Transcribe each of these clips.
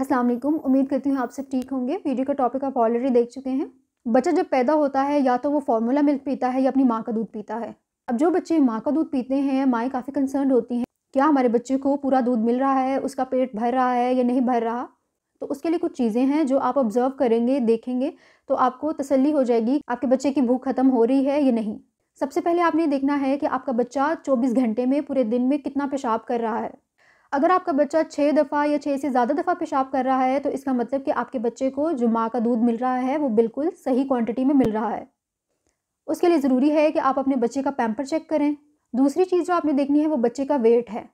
असलम उम्मीद करती हूँ आप सब ठीक होंगे वीडियो का टॉपिक आप ऑलरेडी देख चुके हैं बच्चा जब पैदा होता है या तो वो फार्मूला मिल्क पीता है या अपनी माँ का दूध पीता है अब जो बच्चे माँ का दूध पीते हैं माएँ काफ़ी कंसर्न होती हैं क्या हमारे बच्चे को पूरा दूध मिल रहा है उसका पेट भर रहा है या नहीं भर रहा तो उसके लिए कुछ चीज़ें हैं जो आप ऑब्ज़र्व करेंगे देखेंगे तो आपको तसल्ली हो जाएगी आपके बच्चे की भूख ख़त्म हो रही है या नहीं सबसे पहले आपने देखना है कि आपका बच्चा 24 घंटे में पूरे दिन में कितना पेशाब कर रहा है अगर आपका बच्चा छः दफ़ा या छः से ज़्यादा दफ़ा पेशाब कर रहा है तो इसका मतलब कि आपके बच्चे को जो माँ का दूध मिल रहा है वो बिल्कुल सही क्वांटिटी में मिल रहा है उसके लिए ज़रूरी है कि आप अपने बच्चे का पैम्पर चेक करें दूसरी चीज़ जो आपने देखनी है वो बच्चे का वेट है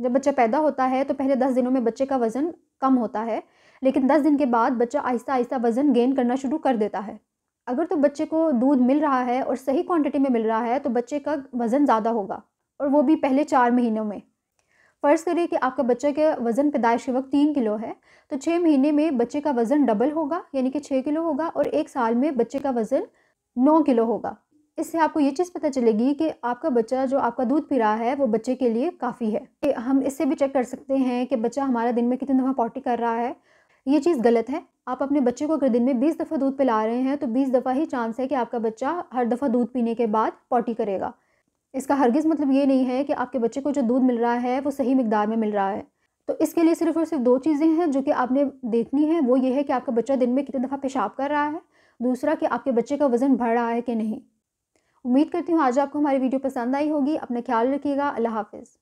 जब बच्चा पैदा होता है तो पहले दस दिनों में बच्चे का वज़न कम होता है लेकिन दस दिन के बाद बच्चा आहिस्ता आहिस्ता वज़न गेन करना शुरू कर देता है अगर तो बच्चे को दूध मिल रहा है और सही क्वांटिटी में मिल रहा है तो बच्चे का वज़न ज़्यादा होगा और वो भी पहले चार महीनों में फ़र्ज़ करिए कि आपका बच्चा के वज़न पैदाइश के वक्त तीन किलो है तो छः महीने में बच्चे का वज़न डबल होगा यानी कि छः किलो होगा और एक साल में बच्चे का वज़न नौ किलो होगा इससे आपको ये चीज़ पता चलेगी कि आपका बच्चा जो आपका दूध पी रहा है वो बच्चे के लिए काफ़ी है हम इससे भी चेक कर सकते हैं कि बच्चा हमारा दिन में कितनी दफ़ा पॉटी कर रहा है ये चीज़ गलत है आप अपने बच्चे को अगर दिन में बीस दफ़ा दूध पिला रहे हैं तो बीस दफ़ा ही चांस है कि आपका बच्चा हर दफ़ा दूध पीने के बाद पॉटी करेगा इसका हरगिज़ मतलब ये नहीं है कि आपके बच्चे को जो दूध मिल रहा है वो सही मकदार में मिल रहा है तो इसके लिए सिर्फ और सिर्फ दो चीज़ें हैं जो कि आपने देखनी है वो ये है कि आपका बच्चा दिन में कितने दफ़ा पेशाब कर रहा है दूसरा कि आपके बच्चे का वज़न बढ़ रहा है कि नहीं उम्मीद करती हूँ आज आपको हमारी वीडियो पसंद आई होगी अपना ख्याल रखिएगा अल्लाह हाफिज़